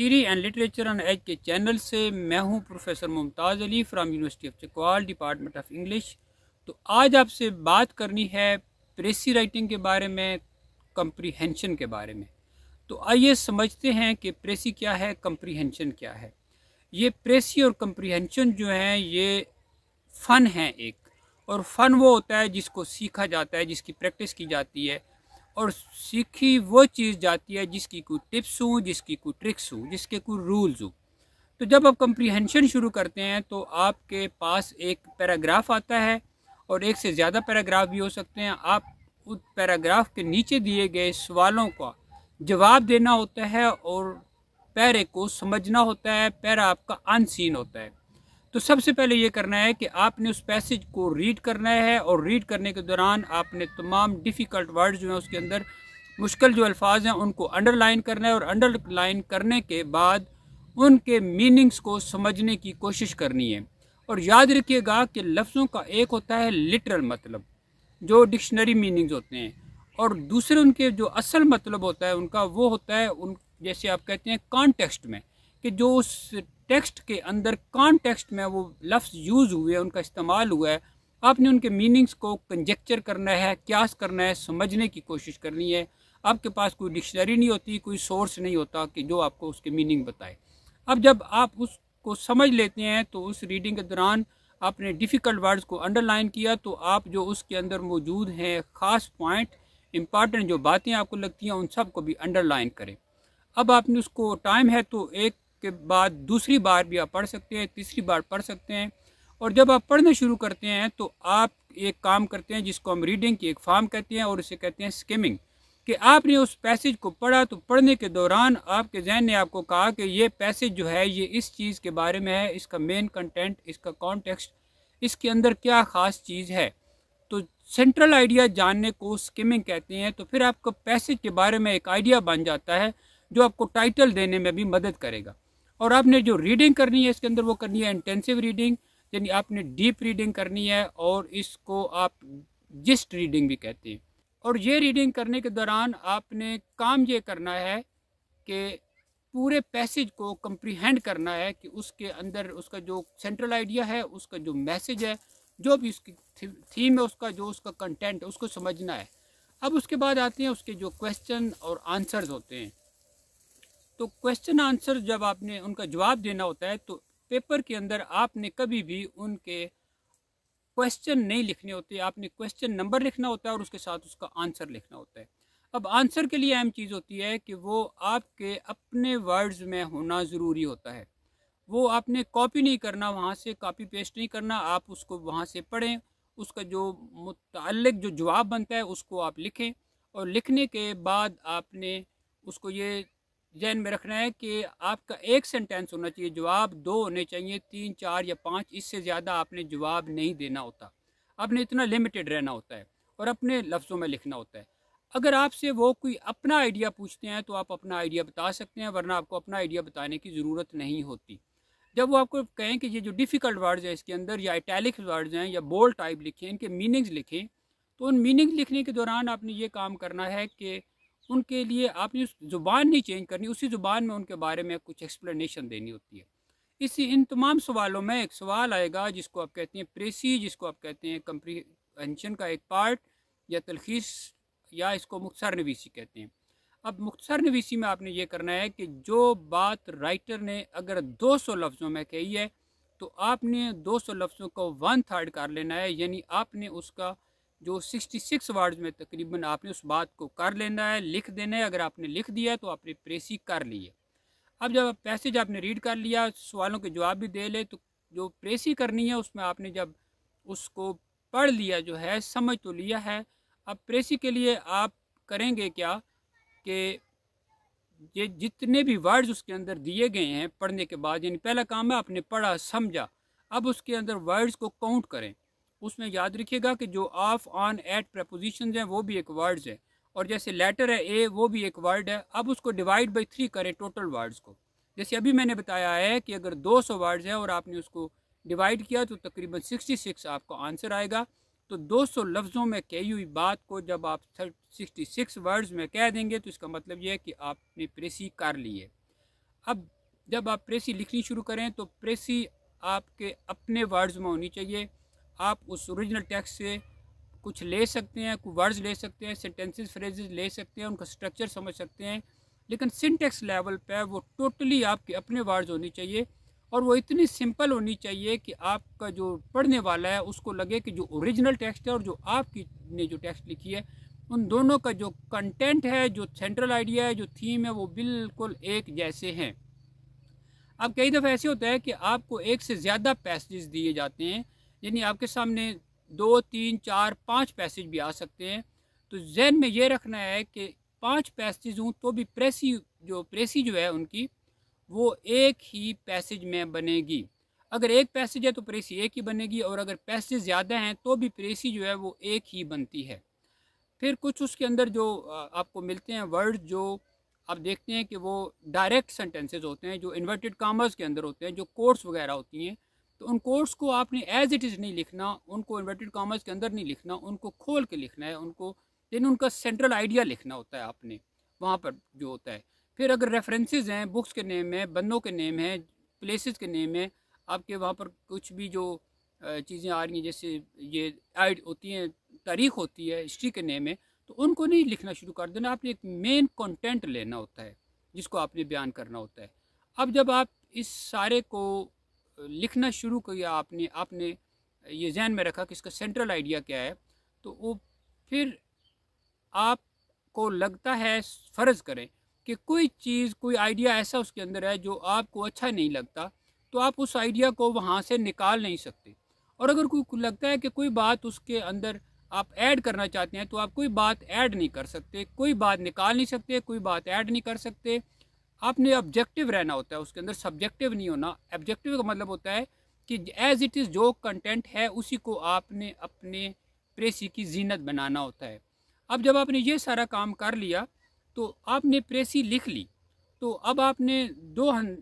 theory and literature and age के channel से मैं हूं professor Mumtaz Ali from university of Chakwal department of English तो आज आपसे बात करनी है प्रेसी राइटिंग के बारे में कंप्रीहेंशन के बारे में तो आइए समझते हैं कि प्रेसी क्या है कंप्रीहेंशन क्या है ये प्रेसी और कंप्रीहेंशन जो हैं ये फ़न है एक और फ़न वो होता है जिसको सीखा जाता है जिसकी प्रैक्टिस की जाती है और सीखी वो चीज़ जाती है जिसकी कोई टिप्स हो जिसकी कोई ट्रिक्स हो जिसके कोई रूल्स हो तो जब आप कंप्रीहेंशन शुरू करते हैं तो आपके पास एक पैराग्राफ आता है और एक से ज़्यादा पैराग्राफ भी हो सकते हैं आप उस पैराग्राफ के नीचे दिए गए सवालों का जवाब देना होता है और पैरे को समझना होता है पैरा आपका अनसीन होता है तो सबसे पहले ये करना है कि आपने उस पैसेज को रीड करना है और रीड करने के दौरान आपने तमाम डिफ़िकल्ट वर्ड जो हैं उसके अंदर मुश्किल जो अल्फाज हैं उनको अंडरलाइन करना है और अंडरलाइन करने के बाद उनके मीनिंग्स को समझने की कोशिश करनी है और याद रखिएगा कि लफ्ज़ों का एक होता है लिटरल मतलब जो डिक्शनरी मीनिंग्स होते हैं और दूसरे उनके जो असल मतलब होता है उनका वो होता है उन जैसे आप कहते हैं कॉन्टेक्स्ट में कि जो उस टेक्स्ट के अंदर कॉन्टेक्स्ट में वो लफ्ज़ यूज़ हुए उनका इस्तेमाल हुआ है आपने उनके मीनिंग्स को कंजेक्चर करना है क्यास करना है समझने की कोशिश करनी है आपके पास कोई डिक्शनरी नहीं होती कोई सोर्स नहीं होता कि जो आपको उसके मीनिंग बताए अब जब आप उसको समझ लेते हैं तो उस रीडिंग के दौरान आपने डिफ़िकल्ट वर्ड्स को अंडरलाइन किया तो आप जो उसके अंदर मौजूद हैं ख़ास पॉइंट इम्पॉर्टेंट जो बातें आपको लगती हैं उन सब को भी अंडरलाइन करें अब आपने उसको टाइम है तो एक के बाद दूसरी बार भी आप पढ़ सकते हैं तीसरी बार पढ़ सकते हैं और जब आप पढ़ना शुरू करते हैं तो आप एक काम करते हैं जिसको हम रीडिंग की एक फार्म कहते हैं और उसे कहते हैं स्किमिंग कि आपने उस पैसेज को पढ़ा तो पढ़ने के दौरान आपके जहन ने आपको कहा कि ये पैसेज जो है ये इस चीज़ के बारे में है इसका मेन कंटेंट इसका कॉन्टेक्स्ट इसके अंदर क्या ख़ास चीज़ है तो सेंट्रल आइडिया जानने को स्किमिंग कहते हैं तो फिर आपको पैसेज के बारे में एक आइडिया बन जाता है जो आपको टाइटल देने में भी मदद करेगा और आपने जो रीडिंग करनी है इसके अंदर वो करनी है इंटेंसिव रीडिंग यानी आपने डीप रीडिंग करनी है और इसको आप जिस्ट रीडिंग भी कहते हैं और ये रीडिंग करने के दौरान आपने काम ये करना है कि पूरे पैसेज को कंप्रीहेंड करना है कि उसके अंदर उसका जो सेंट्रल आइडिया है उसका जो मैसेज है जो भी उसकी थीम है उसका जो उसका कंटेंट है उसको समझना है अब उसके बाद आते हैं उसके जो क्वेश्चन और आंसर्स होते हैं तो क्वेश्चन आंसर जब आपने उनका जवाब देना होता है तो पेपर के अंदर आपने कभी भी उनके क्वेश्चन नहीं लिखने होते आपने क्वेश्चन नंबर लिखना होता है और उसके साथ उसका आंसर लिखना होता है अब आंसर के लिए अहम चीज़ होती है कि वो आपके अपने वर्ड्स में होना ज़रूरी होता है वो आपने कॉपी नहीं करना वहाँ से कॉपी पेस्ट नहीं करना आप उसको वहाँ से पढ़ें उसका जो मुतल जो जवाब बनता है उसको आप लिखें और लिखने के बाद आपने उसको ये जहन में रखना है कि आपका एक सेंटेंस होना चाहिए जवाब दो होने चाहिए तीन चार या पाँच इससे ज़्यादा आपने जवाब नहीं देना होता आपने इतना लिमिटेड रहना होता है और अपने लफ्ज़ों में लिखना होता है अगर आपसे वो कोई अपना आइडिया पूछते हैं तो आप अपना आइडिया बता सकते हैं वरना आपको अपना आइडिया बताने की ज़रूरत नहीं होती जब वो आपको कहें कि ये जो डिफ़िकल्ट वर्ड्स हैं इसके अंदर या इटैलिक वर्ड्स हैं या बोल्ड टाइप लिखें इनके मीनिंग्स लिखें तो उन मीनिंग लिखने के दौरान आपने ये काम करना है कि उनके लिए आपने उस ज़ुबान नहीं चेंज करनी उसी ज़ुबान में उनके बारे में कुछ एक्सप्लेनेशन देनी होती है इसी इन तमाम सवालों में एक सवाल आएगा जिसको आप कहते हैं प्रेसी जिसको आप कहते हैं कम्प्रीशन का एक पार्ट या तलखीस या इसको मुख्तार नवीसी कहते हैं अब मुख्तसर नवीसी में आपने ये करना है कि जो बात राइटर ने अगर 200 लफ्ज़ों में कही है तो आपने 200 लफ्ज़ों को वन थर्ड कर लेना है यानी आपने उसका जो 66 वर्ड्स में तकरीबन आपने उस बात को कर लेना है लिख देना है अगर आपने लिख दिया तो आपने प्रेसी कर ली है अब जब पैसेज आपने रीड कर लिया सवालों के जवाब भी दे ले तो जो प्रेसी करनी है उसमें आपने जब उसको पढ़ लिया जो है समझ तो लिया है अब प्रेसी के लिए आप करेंगे क्या कि ये जितने भी वर्ड्स उसके अंदर दिए गए हैं पढ़ने के बाद यानी पहला काम है आपने पढ़ा समझा अब उसके अंदर वर्ड्स को काउंट करें उसमें याद रखिएगा कि जो ऑफ ऑन एट प्रपोजिशन हैं वो भी एक वर्ड्स है और जैसे लेटर है ए वो भी एक वर्ड है अब उसको डिवाइड बाई थ्री करें टोटल वर्ड्स को जैसे अभी मैंने बताया है कि अगर 200 सौ वर्ड्स हैं और आपने उसको डिवाइड किया तो तकरीबन 66 आपका आंसर आएगा तो 200 लफ्ज़ों में कही हुई बात को जब आप 66 वर्ड्स में कह देंगे तो इसका मतलब यह है कि आपने प्रेसी कर ली है अब जब आप प्रेसी लिखनी शुरू करें तो प्रेसी आपके अपने वर्ड्स में होनी चाहिए आप उस ओरिजिनल टेक्स्ट से कुछ ले सकते हैं कुछ वर्ड्स ले सकते हैं सेंटेंसेस फ्रेजेस ले सकते हैं उनका स्ट्रक्चर समझ सकते हैं लेकिन सिंटेक्स लेवल पर वो टोटली आपके अपने वर्ड्स होनी चाहिए और वो इतनी सिंपल होनी चाहिए कि आपका जो पढ़ने वाला है उसको लगे कि जो ओरिजिनल टेक्स्ट है और जो आपकी ने जो टेक्स्ट लिखी है उन दोनों का जो कंटेंट है जो सेंट्रल आइडिया है जो थीम है वो बिल्कुल एक जैसे हैं अब कई दफ़ा ऐसे होता है कि आपको एक से ज़्यादा पैसेज दिए जाते हैं यानी आपके सामने दो तीन चार पाँच पैसेज भी आ सकते हैं तो जहन में ये रखना है कि पाँच पैसेज हूँ तो भी प्रेसी जो प्रेसी जो है उनकी वो एक ही पैसेज में बनेगी अगर एक पैसेज है तो प्रेसी एक ही बनेगी और अगर पैसेज ज़्यादा हैं तो भी प्रेसी जो है वो एक ही बनती है फिर कुछ उसके अंदर जो आपको मिलते हैं वर्ड जो आप देखते हैं कि वो डायरेक्ट सेंटेंसेज होते हैं जो इन्वर्टेड कामर्स के अंदर होते हैं जो कोर्स वगैरह होती हैं तो उन कोर्ट्स को आपने एज इट इज़ नहीं लिखना उनको इन्वर्टेड कॉमर्स के अंदर नहीं लिखना उनको खोल के लिखना है उनको लेकिन उनका सेंट्रल आइडिया लिखना होता है आपने वहाँ पर जो होता है फिर अगर रेफरेंसेज हैं बुक्स के नेम हैं बंदों के नेम हैं प्लेसेस के नेम हैं आपके वहाँ पर कुछ भी जो चीज़ें आ रही हैं जैसे ये आइड होती हैं तारीख होती है हिस्ट्री के नेम है तो उनको नहीं लिखना शुरू कर देना आपने एक मेन कंटेंट लेना होता है जिसको आपने बयान करना होता है अब जब आप इस सारे को लिखना शुरू किया आपने आपने ये जहन में रखा कि इसका सेंट्रल आइडिया क्या है तो वो फिर आपको लगता है फ़र्ज़ करें कि कोई चीज़ कोई आइडिया ऐसा उसके अंदर है जो आपको अच्छा नहीं लगता तो आप उस आइडिया को वहाँ से निकाल नहीं सकते और अगर कोई लगता है कि कोई बात उसके अंदर आप ऐड करना चाहते हैं तो आप कोई बात ऐड नहीं कर सकते कोई बात निकाल नहीं सकते कोई बात ऐड नहीं कर सकते आपने ऑब्जेक्टिव रहना होता है उसके अंदर सब्जेक्टिव नहीं होना ऑब्जेक्टिव का मतलब होता है कि एज इट इज़ जो कंटेंट है उसी को आपने अपने प्रेसी की जीनत बनाना होता है अब जब आपने ये सारा काम कर लिया तो आपने प्रेसी लिख ली तो अब आपने दो हन,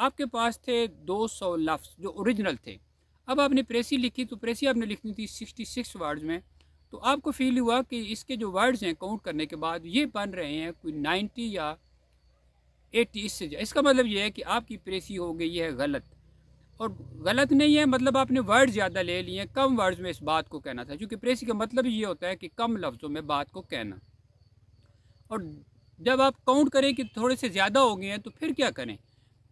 आपके पास थे दो सौ लफ्ज़ जो ओरिजिनल थे अब आपने प्रेसी लिखी तो प्रेसी आपने लिखनी थी सिक्सटी सिक्स वर्ड्स में तो आपको फील हुआ कि इसके जो वर्ड्स हैं काउंट करने के बाद ये बन रहे हैं कोई नाइन्टी या एट्टी इससे इसका मतलब यह है कि आपकी प्रेसी हो गई है गलत और गलत नहीं है मतलब आपने वर्ड ज़्यादा ले लिए हैं कम वर्ड्स में इस बात को कहना था क्योंकि प्रेसी का मतलब ये होता है कि कम लफ्ज़ों में बात को कहना और जब आप काउंट करें कि थोड़े से ज़्यादा हो गए हैं तो फिर क्या करें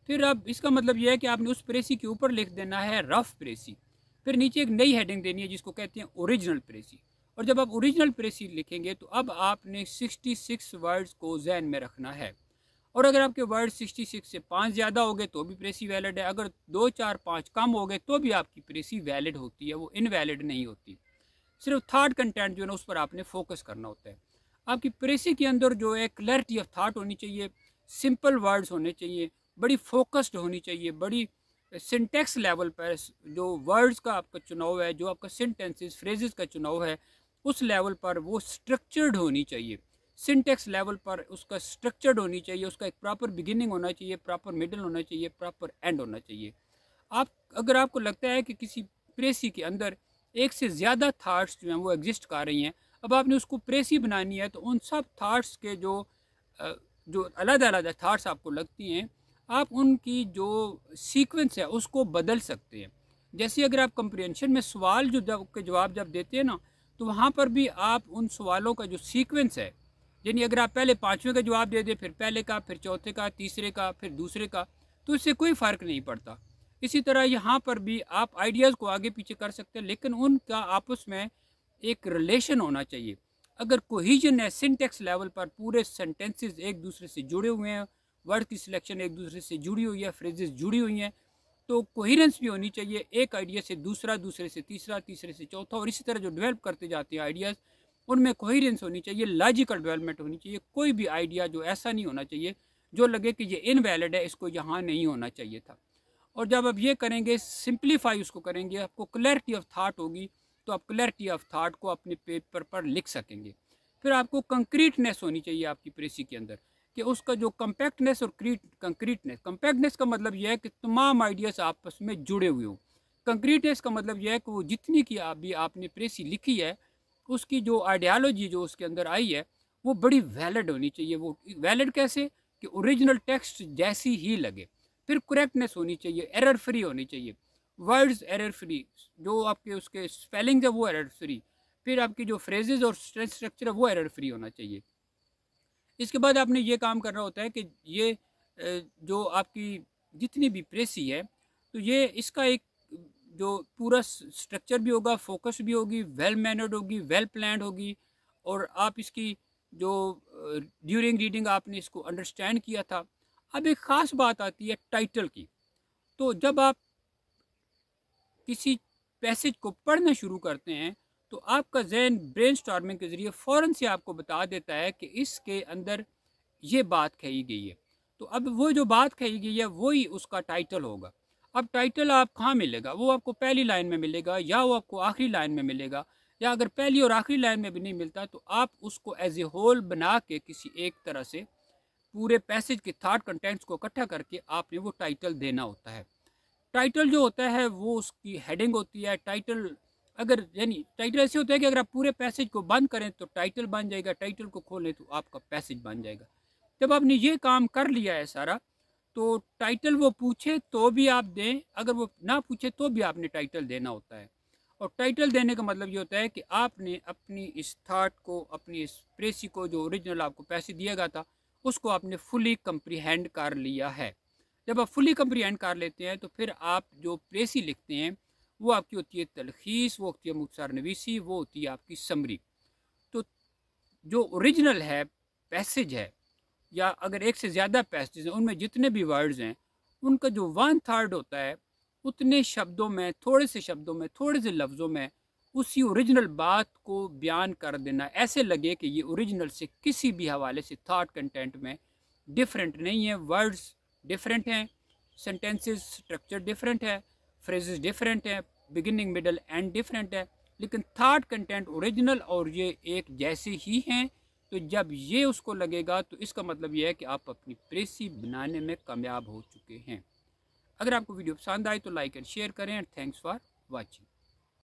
फिर आप इसका मतलब यह है कि आपने उस प्रेसी के ऊपर लिख देना है रफ़ प्रेसी फिर नीचे एक नई हेडिंग देनी है जिसको कहते हैं ओरिजिनल प्रेसी और जब आप ओरिजिनल प्रेसी लिखेंगे तो अब आपने 66 वर्ड्स को जहन में रखना है और अगर आपके वर्ड 66 से पाँच ज़्यादा हो गए तो भी प्रेसी वैलिड है अगर दो चार पाँच कम हो गए तो भी आपकी प्रेसी वैलिड होती है वो इनवैलिड नहीं होती सिर्फ थाट कंटेंट जो है ना उस पर आपने फोकस करना होता है आपकी प्रेसी के अंदर जो है क्लैरिटी ऑफ थाट होनी चाहिए सिंपल वर्ड्स होने चाहिए बड़ी फोकस्ड होनी चाहिए बड़ी सिंटेक्स लेवल पर जो वर्ड्स का आपका चुनाव है जो आपका सेंटेंसेस फ्रेजेस का चुनाव है उस लेवल पर वो स्ट्रक्चर्ड होनी चाहिए सिंटेक्स लेवल पर उसका स्ट्रक्चर्ड होनी चाहिए उसका एक प्रॉपर बिगिनिंग होना चाहिए प्रॉपर मिडिल होना चाहिए प्रॉपर एंड होना चाहिए आप अगर आपको लगता है कि किसी प्रेसी के अंदर एक से ज़्यादा थाट्स जो हैं वो एग्जिस्ट कर रही हैं अब आपने उसको प्रेसी बनानी है तो उन सब थाट्स के जो जो अलग अलग थाट्स आपको लगती हैं आप उनकी जो सीक्वेंस है उसको बदल सकते हैं जैसे अगर आप कंप्रियशन में सवाल जो जब के जवाब जब देते हैं ना तो वहाँ पर भी आप उन सवालों का जो सीक्वेंस है यानी अगर आप पहले पाँचवें का जवाब दे दें फिर पहले का फिर चौथे का तीसरे का फिर दूसरे का तो इससे कोई फ़र्क नहीं पड़ता इसी तरह यहाँ पर भी आप आइडियाज़ को आगे पीछे कर सकते हैं लेकिन उनका आपस में एक रिलेशन होना चाहिए अगर कोहिजन है सिंटेक्स लेवल पर पूरे सेंटेंसेस एक दूसरे से जुड़े हुए हैं वर्ड की सिलेक्शन एक दूसरे से जुड़ी हुई है फ्रेजेस जुड़ी हुई हैं तो कोहिरेंस भी होनी चाहिए एक आइडिया से दूसरा दूसरे से तीसरा तीसरे से चौथा और इसी तरह जो डेवलप करते जाते हैं आइडियाज़ उनमें कोहरेंस होनी चाहिए लॉजिकल डेवलपमेंट होनी चाहिए कोई भी आइडिया जो ऐसा नहीं होना चाहिए जो लगे कि ये इनवैलिड है इसको यहाँ नहीं होना चाहिए था और जब आप ये करेंगे सिंप्लीफाई उसको करेंगे आपको क्लैरिटी ऑफ थाट होगी तो आप क्लैरिटी ऑफ थाट को अपने पेपर पर लिख सकेंगे फिर आपको कंक्रीटनेस होनी चाहिए आपकी प्रेसी के अंदर कि उसका जो कम्पैक्टनेस और क्रीट कंक्रीटनेस कंपैक्टनेस का मतलब यह है कि तमाम आइडियाज़ आपस में जुड़े हुए हों कंक्रीटनेस का मतलब यह है कि वो जितनी की आप भी आपने प्रेसी लिखी है उसकी जो आइडियालॉजी जो उसके अंदर आई है वो बड़ी वैलिड होनी चाहिए वो वैलिड कैसे कि ओरिजिनल टेक्स्ट जैसी ही लगे फिर करेक्टनेस होनी चाहिए एरर फ्री होनी चाहिए वर्ड्स एरर फ्री जो आपके उसके स्पेलिंग है वो एरर फ्री फिर आपकी जो फ्रेजेज और स्ट्रक्चर है वो एरर फ्री होना चाहिए इसके बाद आपने ये काम करना होता है कि ये जो आपकी जितनी भी प्रेसी है तो ये इसका एक जो पूरा स्ट्रक्चर भी होगा फोकस भी होगी वेल मैनर्ड होगी वेल प्लान होगी और आप इसकी जो ड्यूरिंग रीडिंग आपने इसको अंडरस्टैंड किया था अब एक ख़ास बात आती है टाइटल की तो जब आप किसी पैसेज को पढ़ना शुरू करते हैं तो आपका जहन ब्रेन स्टार्मिंग के ज़रिए फ़ौर से आपको बता देता है कि इसके अंदर ये बात कही गई है तो अब वो जो बात कही गई है वही उसका टाइटल होगा अब टाइटल आप कहाँ मिलेगा वो आपको पहली लाइन में मिलेगा या वो आपको आखिरी लाइन में मिलेगा या अगर पहली और आखिरी लाइन में भी नहीं मिलता तो आप उसको एज ए होल बना के किसी एक तरह से पूरे पैसेज के थाट कंटेंट्स को इकट्ठा करके आपने वो टाइटल देना होता है टाइटल जो होता है वो उसकी हेडिंग होती है टाइटल अगर यानी टाइटल ऐसे होता है कि अगर आप पूरे पैसेज को बंद करें तो टाइटल बन जाएगा टाइटल को खोलें तो आपका पैसेज बन जाएगा जब आपने ये काम कर लिया है सारा तो टाइटल वो पूछे तो भी आप दें अगर वो ना पूछे तो भी आपने टाइटल देना होता है और टाइटल देने का मतलब ये होता है कि आपने अपनी इस थाट को अपनी इस प्रेसी को जो ओरिजिनल आपको पैसे दिया गया था उसको आपने फुली कंप्रीहेंड कर लिया है जब आप फुली कंप्रीहेंड कर लेते हैं तो फिर आप जो प्रेसी लिखते हैं वो आपकी होती है तलखीस वो होती है मुख्तार नवीसी वो होती है आपकी समरी तो जो ओरिजिनल है पैसेज है या अगर एक से ज़्यादा पैसेज हैं उनमें जितने भी वर्ड्स हैं उनका जो वन थर्ड होता है उतने शब्दों में थोड़े से शब्दों में थोड़े से लफ्ज़ों में उसी ओरिजिनल बात को बयान कर देना ऐसे लगे कि ये ओरिजिनल से किसी भी हवाले से थाट कंटेंट में डिफरेंट नहीं है वर्ड्स डिफरेंट हैं सेंटेंसेस स्ट्रक्चर डिफरेंट है फ्रेजेस डिफरेंट हैं बिगिनिंग मिडल एंड डिफरेंट है लेकिन थाट कंटेंट ओरिजिनल और ये एक जैसे ही हैं तो जब ये उसको लगेगा तो इसका मतलब यह है कि आप अपनी प्रेसी बनाने में कामयाब हो चुके हैं अगर आपको वीडियो पसंद आए तो लाइक एंड शेयर करें एंड थैंक्स फॉर वॉचिंग